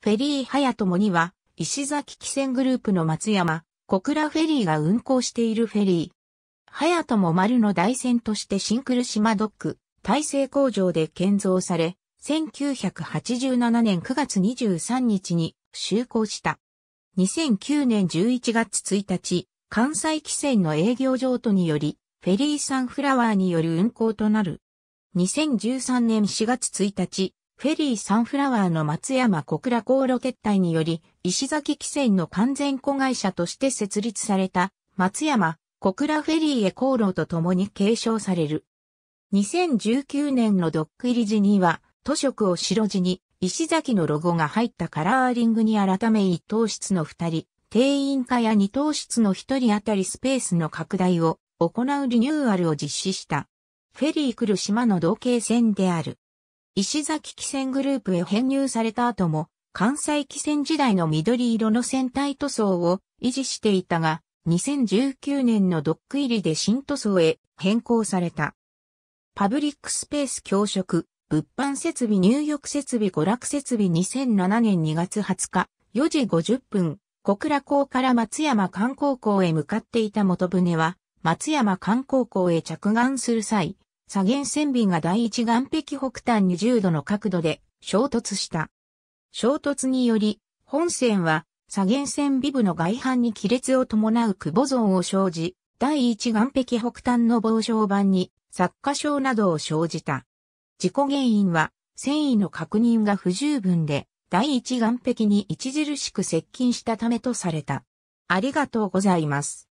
フェリー早友には、石崎汽船グループの松山、小倉フェリーが運航しているフェリー。早友丸の大船としてシンクル島ドック、大成工場で建造され、1987年9月23日に就航した。2009年11月1日、関西汽船の営業譲渡により、フェリーサンフラワーによる運航となる。2013年4月1日、フェリーサンフラワーの松山小倉航路撤退により、石崎汽船の完全子会社として設立された松山小倉フェリーへ航路と共に継承される。2019年のドック入り時には、都色を白地に、石崎のロゴが入ったカラーリングに改め一等室の二人、定員化や二等室の一人当たりスペースの拡大を行うリニューアルを実施した。フェリー来る島の同型船である。石崎汽船グループへ編入された後も、関西汽船時代の緑色の船体塗装を維持していたが、2019年のドック入りで新塗装へ変更された。パブリックスペース教職、物販設備入浴設備娯楽設備2007年2月20日、4時50分、小倉港から松山観光港へ向かっていた元船は、松山観光港へ着岸する際、左舷線尾が第一岸壁北端20度の角度で衝突した。衝突により、本線は左舷線尾部の外反に亀裂を伴う久保像を生じ、第一岸壁北端の防傷板に作家症などを生じた。事故原因は、繊維の確認が不十分で、第一岸壁に著しく接近したためとされた。ありがとうございます。